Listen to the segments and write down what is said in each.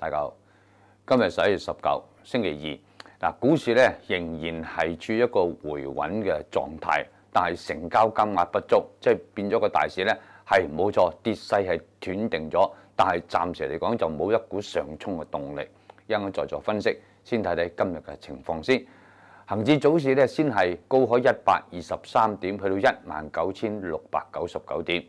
大家好，今日十一月十九，星期二嗱，股市咧仍然係處一個回穩嘅狀態，但係成交金額不足，即係變咗個大市咧，係冇錯跌勢係斷定咗，但係暫時嚟講就冇一股上衝嘅動力。一间再作分析，先睇睇今日嘅情況先。恒指早市咧先係高開一百二十三點，去到一萬九千六百九十九點，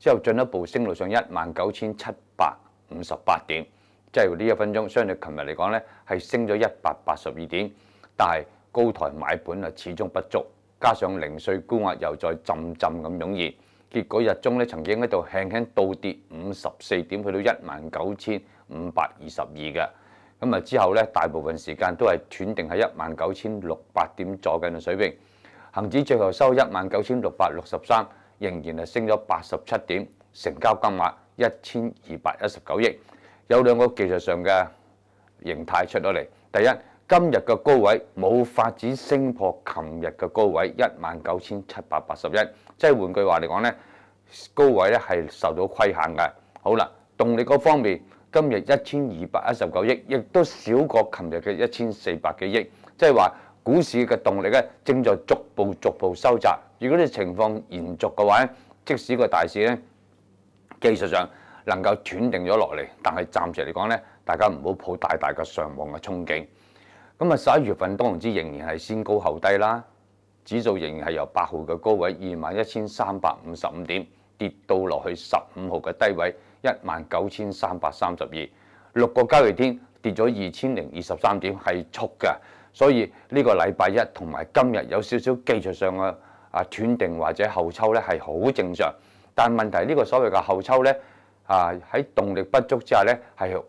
之後進一步升到上一萬九千七百五十八點。即係呢一分鐘，相對琴日嚟講咧，係升咗一百八十二點，但係高台買盤啊，始終不足，加上零税沽壓又再浸浸咁湧現，結果日中咧曾經喺度輕輕倒跌五十四點，去到一萬九千五百二十二嘅，咁啊之後咧大部分時間都係斷定喺一萬九千六百點左近嘅水平，恆指最後收一萬九千六百六十三，仍然係升咗八十七點，成交金額一千二百一十九億。有兩個技術上嘅形態出咗嚟。第一，今日嘅高位冇發展升破琴日嘅高位一萬九千七百八十一，即係換句話嚟講咧，高位咧係受到規限嘅。好啦，動力嗰方面，今日一千二百一十九億，亦都少過琴日嘅一千四百幾億，即係話股市嘅動力咧正在逐步逐步收窄。如果你情況延續嘅話即使個大市咧技術上，能夠斷定咗落嚟，但係暫時嚟講咧，大家唔好抱大大嘅上網嘅憧憬。咁啊，十一月份當然之仍然係先高後低啦，指數仍然係由八號嘅高位二萬一千三百五十五點跌到落去十五號嘅低位一萬九千三百三十二，六個交易天跌咗二千零二十三點係速嘅，所以呢個禮拜一同埋今日有少少技術上嘅啊斷定或者後抽咧係好正常，但問題呢個所謂嘅後抽咧。啊！喺動力不足之下咧，係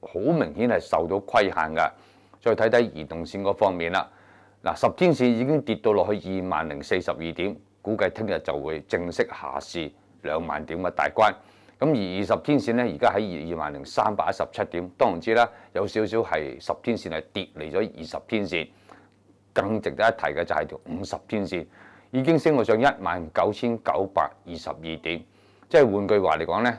好明顯係受到規限嘅。再睇睇移動線嗰方面啦。嗱，十天線已經跌到落去二萬零四十二點，估計聽日就會正式下市兩萬點嘅大關。咁而二十天線咧，而家喺二萬零三百一十七點，當然知啦，有少少係十天線係跌嚟咗二十天線。更值得一提嘅就係條五十天線已經升到上一萬九千九百二十二點。即係換句話嚟講咧。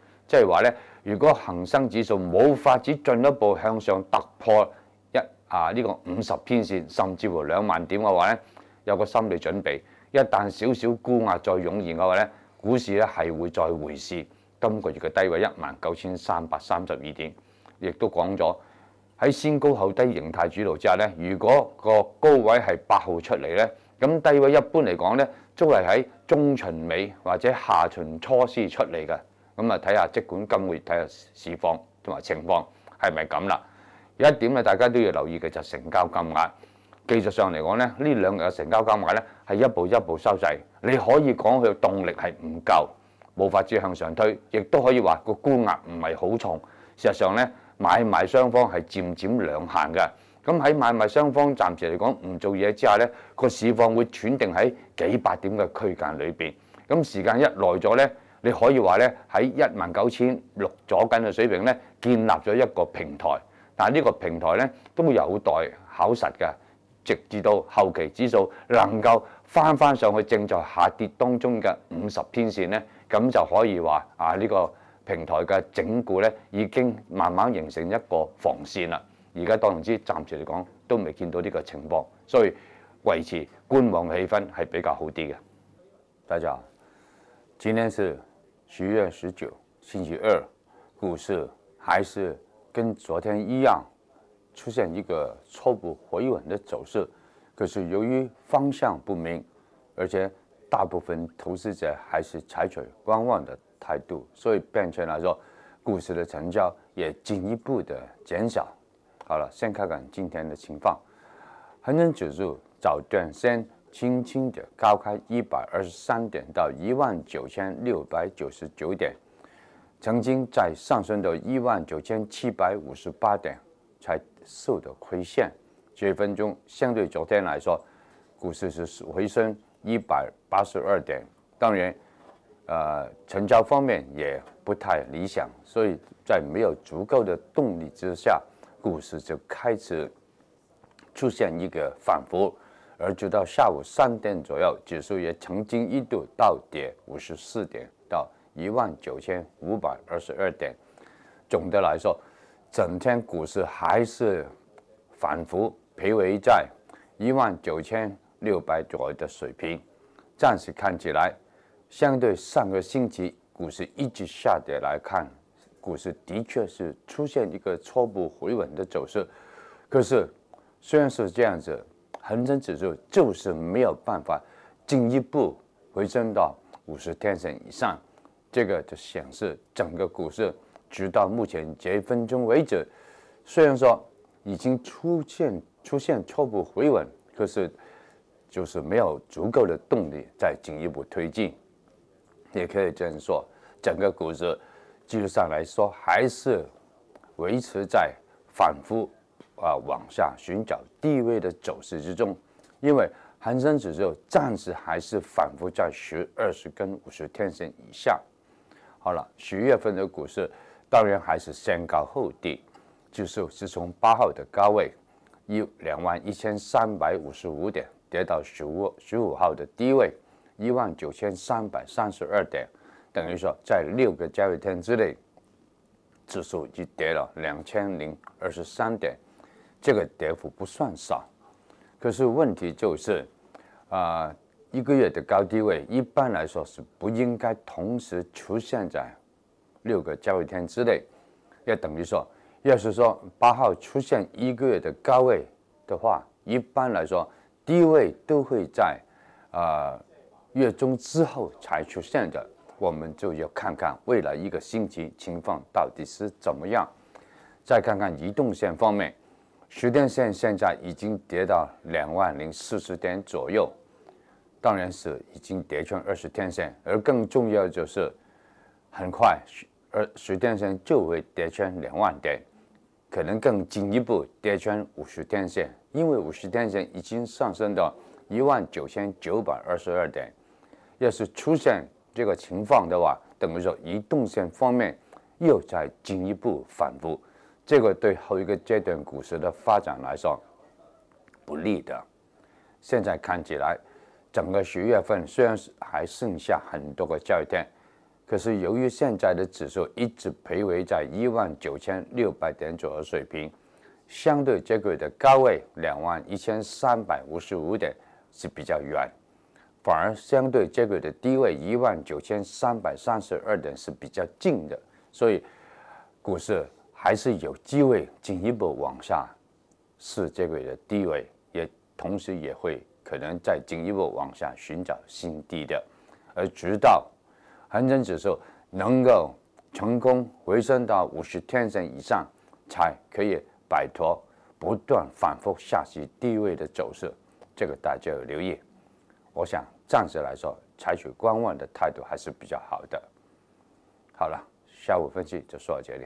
即係話咧，如果恒生指數冇法子進一步向上突破一啊呢個五十天線，甚至乎兩萬點嘅話咧，有個心理準備。一旦少少沽壓再湧現嘅話咧，股市咧係會再回試今個月嘅低位一萬九千三百三十二點。亦都講咗喺先高後低形態主導之下咧，如果個高位係八號出嚟咧，咁低位一般嚟講咧，都係喺中旬尾或者下旬初先出嚟嘅。咁啊，睇下即管今個月睇下市況同埋情況係咪咁啦。一點咧，大家都要留意嘅就成交金額。技術上嚟講咧，呢兩日嘅成交金額咧係一步一步收掣。你可以講佢動力係唔夠，冇法子向上推，亦都可以話個沽壓唔係好重。事實上咧，買賣雙方係漸漸兩行嘅。咁喺買賣雙方暫時嚟講唔做嘢之下咧，個市況會轉定喺幾百點嘅區間裏面。咁時間一耐咗咧。你可以話咧喺一萬九千六左緊嘅水平咧，建立咗一個平台，但係呢個平台咧都有待考實嘅，直至到後期指數能夠翻翻上去，正在下跌當中嘅五十天線咧，咁就可以話啊呢個平台嘅整固咧已經慢慢形成一個防線啦。而家當然之暫時嚟講都未見到呢個情況，所以維持觀望氣氛係比較好啲嘅。大家好，十月十九，星期二，股市还是跟昨天一样，出现一个初步回稳的走势。可是由于方向不明，而且大部分投资者还是采取观望的态度，所以变成来说，股市的成交也进一步的减少。好了，先看看今天的情况，恒生指数早段先。轻轻的高开一百二十三点到一万九千六百九十九点，曾经在上升到一万九千七百五十八点才受的亏线。这一分钟相对昨天来说，股市是回升一百八十二点。当然，呃，成交方面也不太理想，所以在没有足够的动力之下，股市就开始出现一个反复。而直到下午三点左右，指数也曾经一度倒跌五十四点，到一万九千五百二十二点。总的来说，整天股市还是反复徘徊在一万九千六百左右的水平。暂时看起来，相对上个星期股市一直下跌来看，股市的确是出现一个初步回稳的走势。可是，虽然是这样子。恒生指数就是没有办法进一步回升到五十天线以上，这个就显示整个股市直到目前这一分钟为止，虽然说已经出现出现初步回稳，可是就是没有足够的动力再进一步推进，也可以这样说，整个股市技术上来说还是维持在反复。啊，往下寻找低位的走势之中，因为恒生指数暂时还是反复在十、二十跟五十天线以下。好了，十月份的股市当然还是先高后低，指数是从八号的高位一两万一千三百五十五点跌到十五十五号的低位一万九千三百三十二点，等于说在六个交易天之内，指数已跌了两千零二十三点。这个跌幅不算少，可是问题就是，啊，一个月的高低位一般来说是不应该同时出现在六个交易天之内，要等于说，要是说八号出现一个月的高位的话，一般来说低位都会在，啊，月中之后才出现的。我们就要看看未来一个星期情况到底是怎么样，再看看移动线方面。十天线现在已经跌到两万零四十点左右，当然是已经跌穿二十天线，而更重要就是，很快十二十天线就会跌穿两万点，可能更进一步跌穿五十天线，因为五十天线已经上升到一万九千九百二十二点，要是出现这个情况的话，等于说移动线方面又在进一步反复。这个对后一个阶段股市的发展来说不利的。现在看起来，整个十月份虽然是还剩下很多个交易日，可是由于现在的指数一直徘徊在一万九千六百点左右水平，相对这个的高位两万一千三百五十五点是比较远，反而相对这个的低位一万九千三百三十二点是比较近的，所以股市。还是有机会进一步往下，世界杯的地位，也同时也会可能再进一步往下寻找新低的，而直到恒生指数能够成功回升到五十天线以上，才可以摆脱不断反复下行低位的走势。这个大家要留意。我想，暂时来说，采取观望的态度还是比较好的。好了，下午分析就说到这里。